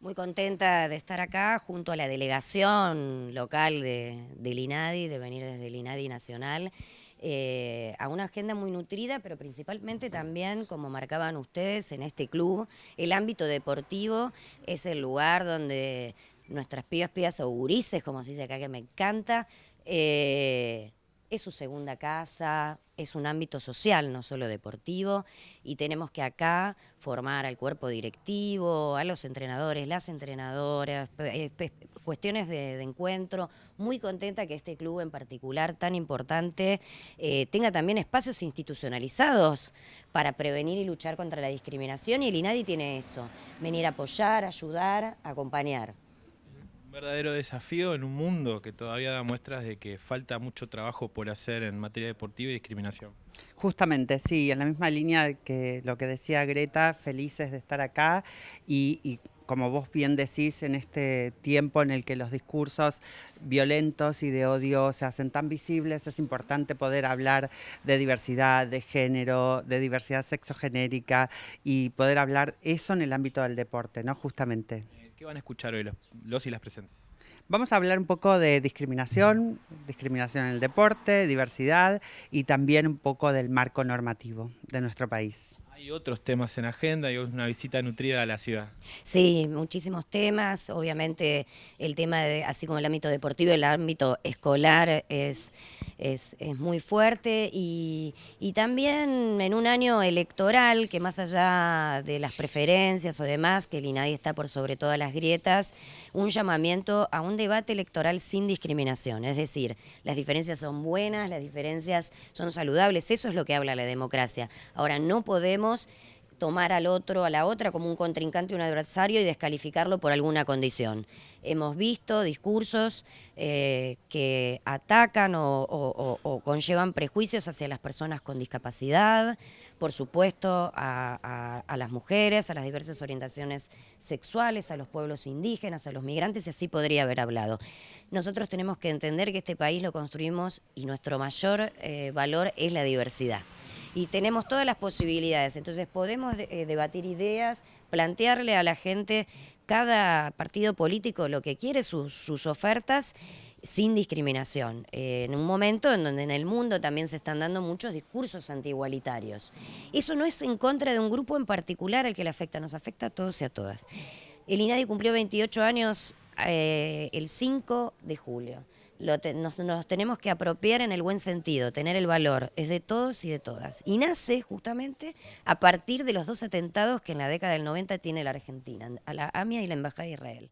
Muy contenta de estar acá junto a la delegación local de, del INADI, de venir desde el INADI Nacional, eh, a una agenda muy nutrida, pero principalmente también, como marcaban ustedes, en este club, el ámbito deportivo es el lugar donde nuestras pibas, pibas o gurises, como se dice acá, que me encanta, eh, es su segunda casa, es un ámbito social, no solo deportivo, y tenemos que acá formar al cuerpo directivo, a los entrenadores, las entrenadoras, eh, cuestiones de, encuentro. Muy contenta que este club en particular, tan importante, eh, tenga también espacios institucionalizados para prevenir y luchar contra la discriminación, y el INADI tiene eso, venir a apoyar, ayudar, acompañar un verdadero desafío en un mundo que todavía da muestras de que falta mucho trabajo por hacer en materia deportiva y discriminación. Justamente, sí, en la misma línea que lo que decía Greta, felices de estar acá y, como vos bien decís, en este tiempo en el que los discursos violentos y de odio se hacen tan visibles, es importante poder hablar de diversidad de género, de diversidad sexogenérica y poder hablar eso en el ámbito del deporte, ¿no? Justamente. ¿Qué van a escuchar hoy los, y las presentes? Vamos a hablar un poco de discriminación, discriminación en el deporte, diversidad y también un poco del marco normativo de nuestro país. Hay otros temas en agenda, hay una visita nutrida a la ciudad. Sí, muchísimos temas. Obviamente el tema, de, así como el ámbito deportivo, el ámbito escolar es es, muy fuerte y, y también en un año electoral que más allá de las preferencias o demás, que el INADI está por sobre todas las grietas, un llamamiento a un debate electoral sin discriminación, es decir, las diferencias son buenas, las diferencias son saludables, eso es lo que habla la democracia. Ahora, no podemos tomar al otro, a la otra, como un contrincante, un adversario y descalificarlo por alguna condición. Hemos visto discursos eh, que atacan o, conllevan prejuicios hacia las personas con discapacidad, por supuesto a, las mujeres, a las diversas orientaciones sexuales, a los pueblos indígenas, a los migrantes, y así podría haber hablado. Nosotros tenemos que entender que este país lo construimos y nuestro mayor eh, valor es la diversidad y tenemos todas las posibilidades. Entonces podemos eh, debatir ideas, plantearle a la gente, cada partido político lo que quiere, sus, ofertas sin discriminación, eh, en un momento en donde en el mundo también se están dando muchos discursos antiigualitarios. Eso no es en contra de un grupo en particular al que le afecta, nos afecta a todos y a todas. El INADI cumplió 28 años eh, el 5 de julio nos, nos, tenemos que apropiar en el buen sentido, tener el valor, es de todos y de todas. Y nace justamente a partir de los dos atentados que en la década del 90 tiene la Argentina, a la AMIA y la Embajada de Israel.